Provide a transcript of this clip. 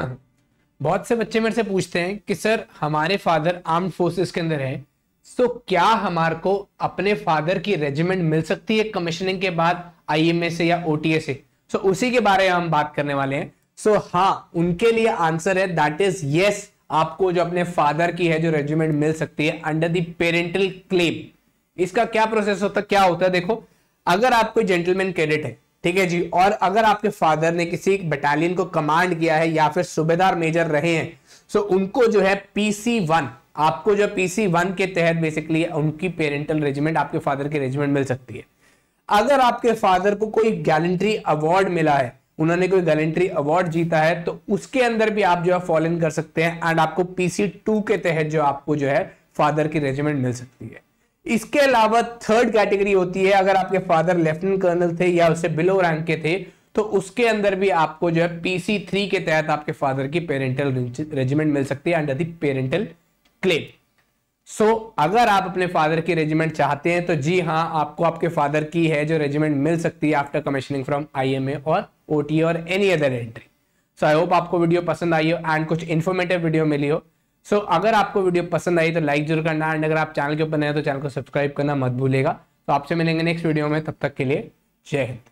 बहुत से बच्चे मेरे से पूछते हैं कि सर हमारे फादर आर्म फोर्सेस के अंदर है तो क्या हमारे को अपने फादर की रेजिमेंट मिल सकती है कमिश्निंग के बाद आईएमए से या ओटीए से सो so, उसी के बारे में हम बात करने वाले हैं सो so, हाँ उनके लिए आंसर है दैट इज यस आपको जो अपने फादर की है जो रेजिमेंट मिल सकती है अंडर दी पेरेंटल क्लेम इसका क्या प्रोसेस होता है क्या होता है देखो अगर आपको जेंटलमैन कैडेट है ठीक है जी और अगर आपके फादर ने किसी बटालियन को कमांड किया है या फिर सूबेदार मेजर रहे हैं सो उनको जो है पीसी वन आपको जो पीसी वन के तहत बेसिकली उनकी पेरेंटल रेजिमेंट आपके फादर के रेजिमेंट मिल सकती है अगर आपके फादर को कोई गैलेंट्री अवार्ड मिला है उन्होंने कोई गैलेंट्री अवार्ड जीता है तो उसके अंदर भी आप जो है फॉलो इन कर सकते हैं एंड आपको पीसी टू के तहत जो आपको जो है फादर की रेजिमेंट मिल सकती है इसके अलावा थर्ड कैटेगरी होती है अगर आपके फादर लेफ्टिनेंट कर्नल थे या उससे बिलो रैंक के थे तो उसके अंदर भी आपको जो है पीसी थ्री के तहत आपके फादर की पेरेंटल रेजिमेंट मिल सकती है under the parental claim so अगर आप अपने फादर की रेजिमेंट चाहते हैं तो जी हाँ आपको आपके फादर की है जो रेजिमेंट मिल सकती है आफ्टर कमिशनिंग फ्रॉम ए और ओटी और any other entry so I hope आपको वीडियो पसंद आई हो एंड कुछ इन्फॉर्मेटिव वीडियो मिली हो सो so, अगर आपको वीडियो पसंद आई तो लाइक जरूर करना एंड अगर आप चैनल के ऊपर नए तो चैनल को सब्सक्राइब करना मत भूलेगा तो आपसे मिलेंगे नेक्स्ट वीडियो में तब तक के लिए जय हिंद